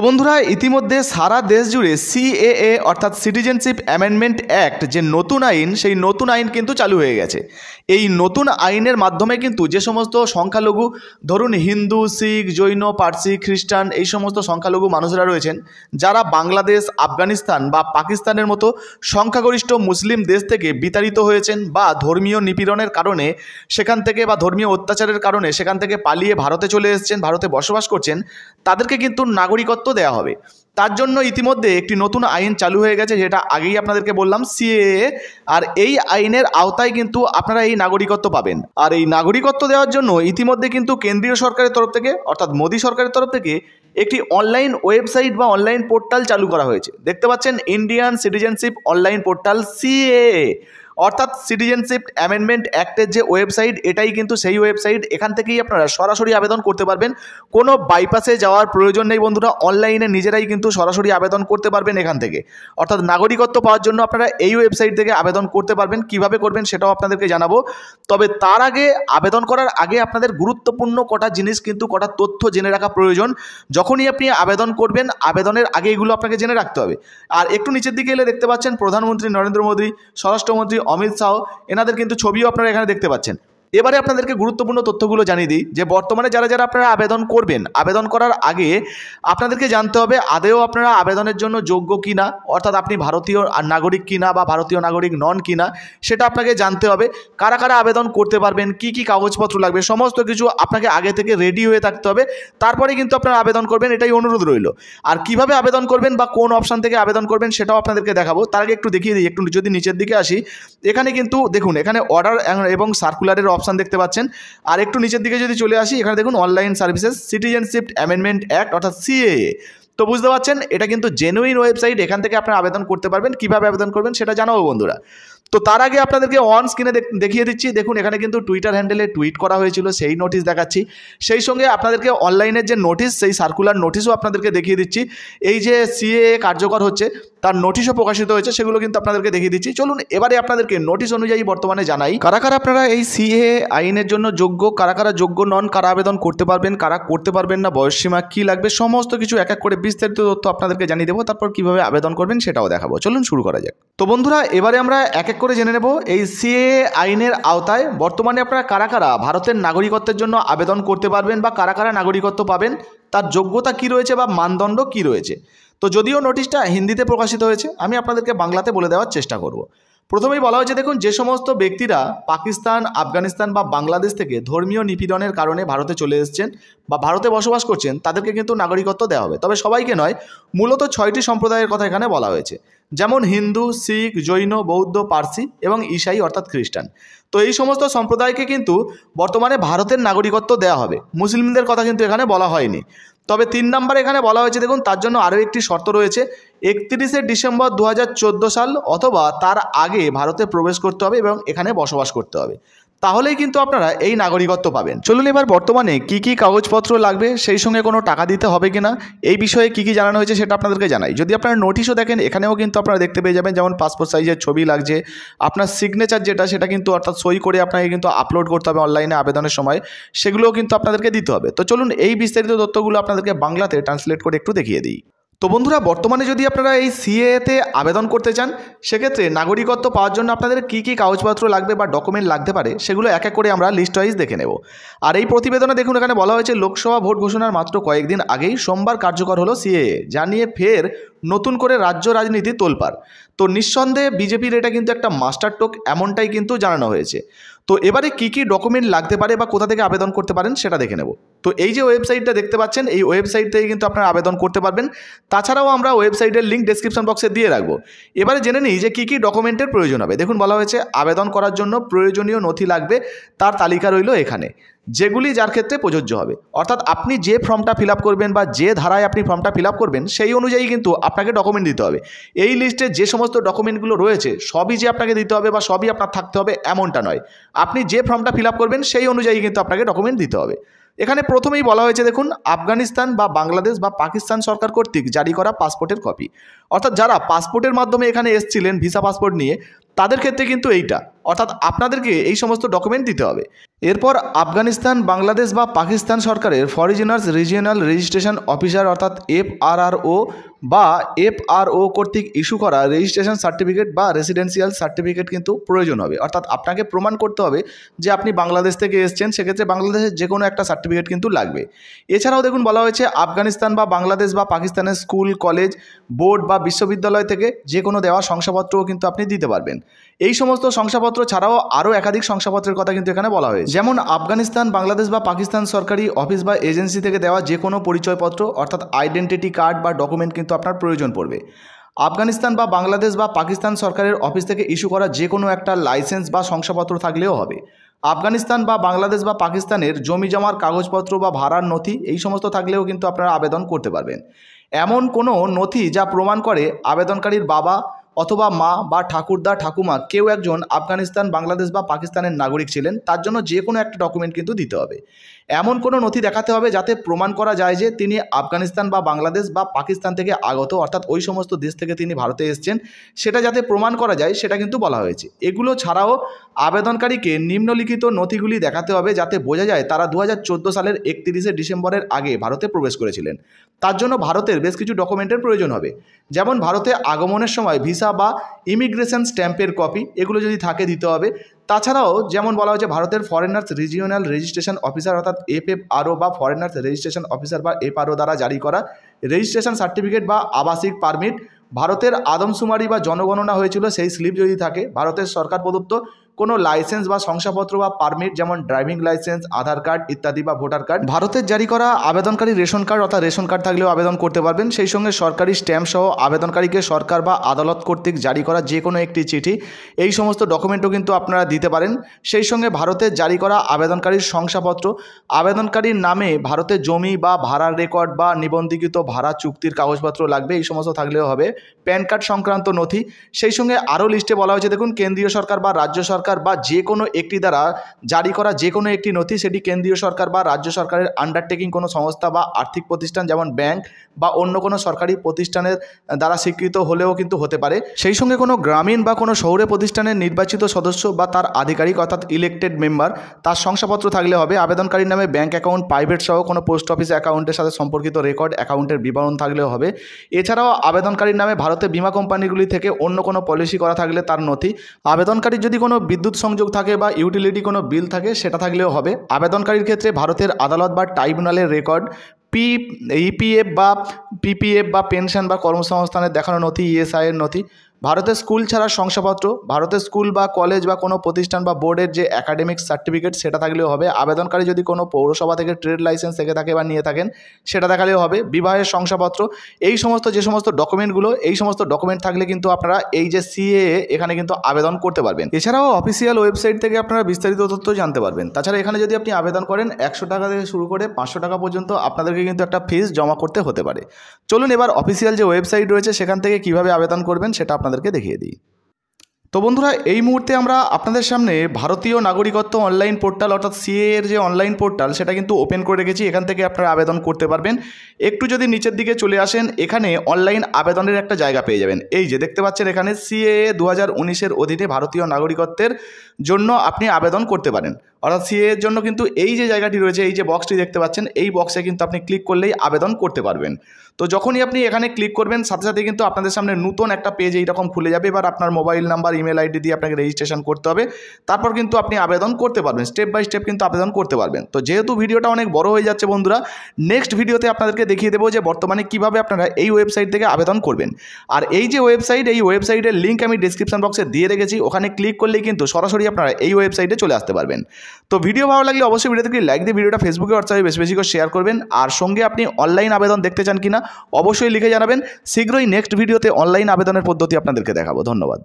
তো বন্ধুরা ইতিমধ্যে সারা দেশ জুড়ে সিএএ অর্থাৎ সিটিজেনশিপ অ্যামেন্ডমেন্ট অ্যাক্ট যে নতুন আইন সেই নতুন আইন কিন্তু চালু হয়ে গেছে এই নতুন আইনের মাধ্যমে কিন্তু যে সমস্ত সংখ্যালঘু ধরুন হিন্দু শিখ জৈন পার্সি খ্রিস্টান এই সমস্ত সংখ্যালঘু মানুষরা রয়েছেন যারা বাংলাদেশ আফগানিস্তান বা পাকিস্তানের মতো সংখ্যাগরিষ্ঠ মুসলিম দেশ থেকে বিতাড়িত হয়েছেন বা ধর্মীয় নিপীড়নের কারণে সেখান থেকে বা ধর্মীয় অত্যাচারের কারণে সেখান থেকে পালিয়ে ভারতে চলে এসছেন ভারতে বসবাস করছেন তাদেরকে কিন্তু নাগরিকত্ব দেওয়া হবে তার জন্য ইতিমধ্যে একটি নতুন আইন চালু হয়ে গেছে যেটা আগেই আপনাদেরকে বললাম সিএএ আর এই আইনের আওতায় কিন্তু আপনারা এই নাগরিকত্ব পাবেন আর এই নাগরিকত্ব দেওয়ার জন্য ইতিমধ্যে কিন্তু কেন্দ্রীয় সরকারের তরফ থেকে অর্থাৎ মোদী সরকারের তরফ থেকে একটি অনলাইন ওয়েবসাইট বা অনলাইন পোর্টাল চালু করা হয়েছে দেখতে পাচ্ছেন Indian citizenship online portal CAA অর্থাৎ সিটিজেনশিপ অ্যামেন্ডমেন্ট অ্যাক্টের যে ওয়েবসাইট এটাই কিন্তু সেই ওয়েবসাইট এখান থেকেই আপনারা সরাসরি আবেদন করতে পারবেন কোনো বাইপাসে যাওয়ার প্রয়োজন নেই বন্ধুরা অনলাইনে নিজেরাই কিন্তু সরাসরি আবেদন করতে পারবেন এখান থেকে অর্থাৎ নাগরিকত্ব পাওয়ার জন্য আপনারা এই ওয়েবসাইট থেকে আবেদন করতে পারবেন কিভাবে করবেন সেটাও আপনাদেরকে জানাবো তবে তার আগে আবেদন করার আগে আপনাদের গুরুত্বপূর্ণ কটা জিনিস কিন্তু কটা তথ্য জেনে রাখা প্রয়োজন যখনই আপনি আবেদন করবেন আবেদনের আগে এগুলো আপনাকে জেনে রাখতে হবে আর একটু নিচের দিকে এলে দেখতে পাচ্ছেন প্রধানমন্ত্রী নরেন্দ্র মোদী স্বরাষ্ট্রমন্ত্রী অমিত শাহ এনাদের কিন্তু ছবিও আপনারা এখানে দেখতে পাচ্ছেন এবারে আপনাদেরকে গুরুত্বপূর্ণ তথ্যগুলো জানিয়ে দিই যে বর্তমানে যারা যারা আপনারা আবেদন করবেন আবেদন করার আগে আপনাদেরকে জানতে হবে আদেও আপনারা আবেদনের জন্য যোগ্য কিনা অর্থাৎ আপনি ভারতীয় নাগরিক কিনা বা ভারতীয় নাগরিক নন কিনা সেটা আপনাকে জানতে হবে কারা কারা আবেদন করতে পারবেন কি কি কাগজপত্র লাগবে সমস্ত কিছু আপনাকে আগে থেকে রেডি হয়ে থাকতে হবে তারপরে কিন্তু আপনারা আবেদন করবেন এটাই অনুরোধ রইল আর কিভাবে আবেদন করবেন বা কোন অপশান থেকে আবেদন করবেন সেটাও আপনাদেরকে দেখাবো তার আগে একটু দেখিয়ে দিই একটু যদি নিচের দিকে আসি এখানে কিন্তু দেখুন এখানে অর্ডার এবং সার্কুলারের অপশান দেখতে পাচ্ছেন আর একটু নিচের দিকে যদি চলে আসি এখানে দেখুন online services citizenship amendment act অর্থাৎ সিএ তো বুঝতে পারছেন এটা কিন্তু জেনুইন ওয়েবসাইট এখান থেকে আপনারা আবেদন করতে পারবেন কীভাবে আবেদন করবেন সেটা জানাবো বন্ধুরা তো তার আগে আপনাদেরকে অন স্ক্রিনে দেখিয়ে দিচ্ছি দেখুন এখানে কিন্তু টুইটার হ্যান্ডেলে টুইট করা হয়েছিল সেই নোটিশ দেখাচ্ছি সেই সঙ্গে আপনাদেরকে অনলাইনের যে নোটিশ সেই সার্কুলার নোটিশও আপনাদেরকে দেখিয়ে দিচ্ছি এই যে সিএ কার্যকর হচ্ছে তার নোটিশও প্রকাশিত হয়েছে সেগুলো কিন্তু আপনাদেরকে দেখিয়ে দিচ্ছি চলুন এবারে আপনাদেরকে নোটিশ অনুযায়ী বর্তমানে জানাই কারা কারা আপনারা এই সিএ আইনের জন্য যোগ্য কারা কারা যোগ্য নন কারা আবেদন করতে পারবেন কারা করতে পারবেন না বয়সসীমা কী লাগবে সমস্ত কিছু এক এক করে বিস্তারিত তথ্য আপনাদেরকে জানিয়ে দেবো তারপর কিভাবে আবেদন করবেন সেটাও দেখাবো চলুন শুরু করা যাক তো বন্ধুরা এবারে আমরা এক এক করে জেনে নেব এই সিএ আইনের আওতায় বর্তমানে আপনারা কারা কারা ভারতের নাগরিকত্বের জন্য আবেদন করতে পারবেন বা কারা কারা নাগরিকত্ব পাবেন তার যোগ্যতা কি রয়েছে বা মানদণ্ড কি রয়েছে তো যদিও নোটিশটা হিন্দিতে প্রকাশিত হয়েছে আমি আপনাদেরকে বাংলাতে বলে দেওয়ার চেষ্টা করব প্রথমেই বলা হয়েছে দেখুন যে সমস্ত ব্যক্তিরা পাকিস্তান আফগানিস্তান বা বাংলাদেশ থেকে ধর্মীয় নিপীড়নের কারণে ভারতে চলে এসেছেন বা ভারতে বসবাস করছেন তাদেরকে কিন্তু নাগরিকত্ব দেওয়া হবে তবে সবাইকে নয় মূলত ছয়টি সম্প্রদায়ের কথা এখানে বলা হয়েছে যেমন হিন্দু শিখ জৈন বৌদ্ধ পার্সি এবং ইসাই অর্থাৎ খ্রিস্টান তো এই সমস্ত সম্প্রদায়কে কিন্তু বর্তমানে ভারতের নাগরিকত্ব দেওয়া হবে মুসলিমদের কথা কিন্তু এখানে বলা হয়নি তবে তিন নম্বর এখানে বলা হয়েছে দেখুন তার জন্য আরও একটি শর্ত রয়েছে একত্রিশে ডিসেম্বর দু সাল অথবা তার আগে ভারতে প্রবেশ করতে হবে এবং এখানে বসবাস করতে হবে তাহলেই কিন্তু আপনারা এই নাগরিকত্ব পাবেন চলুন এবার বর্তমানে কি কি কাগজপত্র লাগবে সেই সঙ্গে কোনো টাকা দিতে হবে কিনা এই বিষয়ে কি কি জানানো হয়েছে সেটা আপনাদেরকে জানাই যদি আপনারা নোটিশও দেখেন এখানেও কিন্তু আপনারা দেখতে পেয়ে যাবেন যেমন পাসপোর্ট সাইজের ছবি লাগছে আপনার সিগনেচার যেটা সেটা কিন্তু অর্থাৎ সই করে আপনাকে কিন্তু আপলোড করতে হবে অনলাইনে আবেদনের সময় সেগুলোও কিন্তু আপনাদেরকে দিতে হবে তো চলুন এই বিস্তারিত তথ্যগুলো আপনাদেরকে বাংলাতে ট্রান্সলেট করে একটু দেখিয়ে দিই তো বন্ধুরা বর্তমানে যদি আপনারা এই সিএতে আবেদন করতে চান সেক্ষেত্রে নাগরিকত্ব পাওয়ার জন্য আপনাদের কী কী কাগজপত্র লাগবে বা ডকুমেন্ট লাগতে পারে সেগুলো এক এক করে আমরা লিস্ট ওয়াইজ দেখে নেব আর এই প্রতিবেদনে দেখুন এখানে বলা হয়েছে লোকসভা ভোট ঘোষণার মাত্র কয়েকদিন আগেই সোমবার কার্যকর হলো সিএ যা নিয়ে ফের নতুন করে রাজ্য রাজনীতি তোলপার তো নিঃসন্দেহে বিজেপির এটা কিন্তু একটা মাস্টার টোক এমনটাই কিন্তু জানানো হয়েছে তো এবারে কি কি ডকুমেন্ট লাগতে পারে বা কোথা থেকে আবেদন করতে পারেন সেটা দেখে নেব তো এই যে ওয়েবসাইটটা দেখতে পাচ্ছেন এই ওয়েবসাইট থেকে কিন্তু আপনারা আবেদন করতে পারবেন তাছাড়াও আমরা ওয়েবসাইটের লিঙ্ক ডিসক্রিপশন বক্সে দিয়ে রাখবো এবারে জেনে নিই যে কী কী ডকুমেন্টের প্রয়োজন হবে দেখুন বলা হয়েছে আবেদন করার জন্য প্রয়োজনীয় নথি লাগবে তার তালিকা রইল এখানে যেগুলি যার ক্ষেত্রে প্রযোজ্য হবে অর্থাৎ আপনি যে ফর্মটা ফিল করবেন বা যে ধারায় আপনি ফর্মটা ফিল করবেন সেই অনুযায়ী কিন্তু আপনাকে ডকুমেন্ট দিতে হবে এই লিস্টে যে সমস্ত ডকুমেন্টগুলো রয়েছে সবই যে আপনাকে দিতে হবে বা সবই আপনার থাকতে হবে এমনটা নয় আপনি যে ফর্মটা ফিল করবেন সেই অনুযায়ী কিন্তু আপনাকে ডকুমেন্ট দিতে হবে এখানে প্রথমেই বলা হয়েছে দেখুন আফগানিস্তান বা বাংলাদেশ বা পাকিস্তান সরকার কর্তৃক জারি করা পাসপোর্টের কপি অর্থাৎ যারা পাসপোর্টের মাধ্যমে এখানে এসছিলেন ভিসা পাসপোর্ট নিয়ে তাদের ক্ষেত্রে কিন্তু এইটা অর্থাৎ আপনাদেরকে এই সমস্ত ডকুমেন্ট দিতে হবে এরপর আফগানিস্তান বাংলাদেশ বা পাকিস্তান সরকারের ফরিজিনার্স রিজিয়নাল রেজিস্ট্রেশন অফিসার অর্থাৎ এফআরআরও বা এফআরও কর্তৃক ইস্যু করা রেজিস্ট্রেশন সার্টিফিকেট বা রেসিডেন্সিয়াল সার্টিফিকেট কিন্তু প্রয়োজন হবে অর্থাৎ আপনাকে প্রমাণ করতে হবে যে আপনি বাংলাদেশ থেকে এসছেন সেক্ষেত্রে বাংলাদেশের যে কোনো একটা সার্টিফিকেট কিন্তু লাগবে এছাড়াও দেখুন বলা হয়েছে আফগানিস্তান বা বাংলাদেশ বা পাকিস্তানের স্কুল কলেজ বোর্ড বা বিশ্ববিদ্যালয় থেকে যে কোনো দেওয়া শংসাপত্রও কিন্তু আপনি দিতে পারবেন এই সমস্ত শংসাপত্র শংসাপত্র ছাড়াও আরও একাধিক শংসাপত্রের কথা কিন্তু এখানে বলা হয়েছে যেমন আফগানিস্তান বাংলাদেশ বা পাকিস্তান সরকারি অফিস বা এজেন্সি থেকে দেওয়া যে কোনো পরিচয়পত্র অর্থাৎ আইডেন্টিটি কার্ড বা ডকুমেন্ট কিন্তু আপনার প্রয়োজন পড়বে আফগানিস্তান বা বাংলাদেশ বা পাকিস্তান সরকারের অফিস থেকে ইস্যু করা যে কোনো একটা লাইসেন্স বা শংসাপত্র থাকলেও হবে আফগানিস্তান বা বাংলাদেশ বা পাকিস্তানের জমি জমার কাগজপত্র বা ভাড়ার নথি এই সমস্ত থাকলেও কিন্তু আপনারা আবেদন করতে পারবেন এমন কোনো নথি যা প্রমাণ করে আবেদনকারীর বাবা অথবা মা বা ঠাকুরদা ঠাকুমা কেউ একজন আফগানিস্তান বাংলাদেশ বা পাকিস্তানের নাগরিক ছিলেন তার জন্য যে কোনো একটা ডকুমেন্ট কিন্তু দিতে হবে এমন কোনো নথি দেখাতে হবে যাতে প্রমাণ করা যায় যে তিনি আফগানিস্তান বা বাংলাদেশ বা পাকিস্তান থেকে আগত অর্থাৎ ওই সমস্ত দেশ থেকে তিনি ভারতে এসছেন সেটা যাতে প্রমাণ করা যায় সেটা কিন্তু বলা হয়েছে এগুলো ছাড়াও আবেদনকারীকে নিম্নলিখিত নথিগুলি দেখাতে হবে যাতে বোঝা যায় তারা দু সালের একত্রিশে ডিসেম্বরের আগে ভারতে প্রবেশ করেছিলেন তার জন্য ভারতের বেশ কিছু ডকুমেন্টের প্রয়োজন হবে যেমন ভারতে আগমনের সময় ভিসা ভিসা বা ইমিগ্রেশন স্ট্যাম্পের কপি এগুলো যদি থাকে দিতে হবে তাছাড়াও যেমন বলা হয়েছে ভারতের ফরেনার্স রিজিওনাল রেজিস্ট্রেশন অফিসার অর্থাৎ এফ এফ আরও বা ফরেনার্স রেজিস্ট্রেশন অফিসার বা এফ আরও দ্বারা জারি করা রেজিস্ট্রেশন সার্টিফিকেট বা আবাসিক পারমিট ভারতের আদমশুমারি বা জনগণনা হয়েছিল সেই স্লিপ যদি থাকে ভারতের সরকার প্রদত্ত কোনো লাইসেন্স বা শংসাপত্র বা পারমিট যেমন ড্রাইভিং লাইসেন্স আধার কার্ড ইত্যাদি বা ভোটার কার্ড ভারতের জারি করা আবেদনকারী রেশন কার্ড অর্থাৎ রেশন কার্ড থাকলেও আবেদন করতে পারবেন সেই সঙ্গে সরকারি স্ট্যাম্প সহ আবেদনকারীকে সরকার বা আদালত কর্তৃক জারি করা যে কোনো একটি চিঠি এই সমস্ত ডকুমেন্টও কিন্তু আপনারা দিতে পারেন সেই সঙ্গে ভারতের জারি করা আবেদনকারীর শংসাপত্র আবেদনকারীর নামে ভারতে জমি বা ভাড়ার রেকর্ড বা নিবন্ধিকৃত ভাড়া চুক্তির কাগজপত্র লাগবে এই সমস্ত থাকলেও হবে প্যান কার্ড সংক্রান্ত নথি সেই সঙ্গে আরও লিস্টে বলা হয়েছে দেখুন কেন্দ্রীয় সরকার বা রাজ্য সরকার সরকার বা যে কোনো একটি দ্বারা জারি করা যে কোনো একটি নথি সেটি কেন্দ্রীয় সরকার বা রাজ্য সরকারের আন্ডারটেকিং কোনো সংস্থা বা আর্থিক প্রতিষ্ঠান যেমন ব্যাংক বা অন্য কোনো সরকারি প্রতিষ্ঠানের দ্বারা স্বীকৃত হলেও কিন্তু হতে পারে সেই সঙ্গে কোনো গ্রামীণ বা কোনো শহুরে প্রতিষ্ঠানের নির্বাচিত সদস্য বা তার আধিকারিক অর্থাৎ ইলেকটেড মেম্বার তার শংসাপত্র থাকলে হবে আবেদনকারীর নামে ব্যাংক অ্যাকাউন্ট প্রাইভেট সহ কোনো পোস্ট অফিস অ্যাকাউন্টের সাথে সম্পর্কিত রেকর্ড অ্যাকাউন্টের বিবরণ থাকলেও হবে এছাড়াও আবেদনকারীর নামে ভারতে বিমা কোম্পানিগুলি থেকে অন্য কোনো পলিসি করা থাকলে তার নথি আবেদনকারী যদি কোনো বিদ্যুৎ সংযোগ থাকে বা ইউটিলিটি কোনো বিল থাকে সেটা থাকলেও হবে আবেদনকারীর ক্ষেত্রে ভারতের আদালত বা ট্রাইব্যুনালের রেকর্ড পি ইপিএফ বা পিপিএফ বা পেনশন বা কর্মসংস্থানের দেখানো নথি ইএসআইয়ের e নথি ভারতের স্কুল ছাড়া শংসাপত্র ভারতের স্কুল বা কলেজ বা কোনো প্রতিষ্ঠান বা বোর্ডের যে একাডেমিক সার্টিফিকেট সেটা থাকলেও হবে আবেদনকারী যদি কোনো পৌরসভা থেকে ট্রেড লাইসেন্স থেকে থাকে বা নিয়ে থাকেন সেটা দেখালেও হবে বিবাহের শংসাপত্র এই সমস্ত যে সমস্ত ডকুমেন্টগুলো এই সমস্ত ডকুমেন্ট থাকলে কিন্তু আপনারা এই যে সিএএ এখানে কিন্তু আবেদন করতে পারবেন এছাড়াও অফিসিয়াল ওয়েবসাইট থেকে আপনারা বিস্তারিত তথ্য জানতে পারবেন তাছাড়া এখানে যদি আপনি আবেদন করেন একশো টাকা থেকে শুরু করে পাঁচশো টাকা পর্যন্ত আপনাদেরকে কিন্তু একটা ফিস জমা করতে হতে পারে চলুন এবার অফিসিয়াল যে ওয়েবসাইট রয়েছে সেখান থেকে কিভাবে আবেদন করবেন সেটা আপনাদেরকে দেখিয়ে দিই তো বন্ধুরা এই মুহূর্তে আমরা আপনাদের সামনে ভারতীয় নাগরিকত্ব অনলাইন পোর্টাল অর্থাৎ সিএ এর যে অনলাইন পোর্টাল সেটা কিন্তু ওপেন করে রেখেছি এখান থেকে আপনারা আবেদন করতে পারবেন একটু যদি নিচের দিকে চলে আসেন এখানে অনলাইন আবেদনের একটা জায়গা পেয়ে যাবেন এই যে দেখতে পাচ্ছেন এখানে সিএ দু হাজার অধীনে ভারতীয় নাগরিকত্বের জন্য আপনি আবেদন করতে পারেন অর্থাৎ সিএ এর জন্য কিন্তু এই যে জায়গাটি রয়েছে এই যে বক্সটি দেখতে পাচ্ছেন এই বক্সে কিন্তু আপনি ক্লিক করলেই আবেদন করতে পারবেন তো যখনই আপনি এখানে ক্লিক করবেন সাথে সাথে কিন্তু আপনাদের সামনে নতুন একটা পেজ এইরকম খুলে যাবে এবার আপনার মোবাইল নাম্বার ইমেল আইডি দিয়ে আপনাকে রেজিস্ট্রেশন করতে হবে তারপর কিন্তু আপনি আবেদন করতে পারবেন স্টেপ বাই স্টেপ কিন্তু আবেদন করতে পারবেন তো যেহেতু ভিডিওটা অনেক বড় হয়ে যাচ্ছে বন্ধুরা নেক্সট ভিডিওতে আপনাদেরকে দেখিয়ে দেবো যে বর্তমানে কিভাবে আপনারা এই ওয়েবসাইট থেকে আবেদন করবেন আর এই যে ওয়েবসাইট এই ওয়েবসাইটের লিঙ্ক আমি ডিসক্রিপশন বক্সে দিয়ে রেখেছি ওখানে ক্লিক করলেই কিন্তু সরাসরি আপনারা এই ওয়েবসাইটে চলে আসতে পারবেন তো ভিডিও ভালো লাগলে অবশ্যই ভিডিওতে লাইক দিয়ে ভিডিওটা ফেসবুকে হোয়াটসঅ্যাপে বেশি বেশি করে শেয়ার করবেন আর সঙ্গে আপনি অনলাইন আবেদন দেখতে চান কিনা অবশ্যই লিখে জানাবেন শীঘ্রই নেক্সট ভিডিওতে অনলাইন আবেদনের পদ্ধতি আপনাদেরকে দেখাবো ধন্যবাদ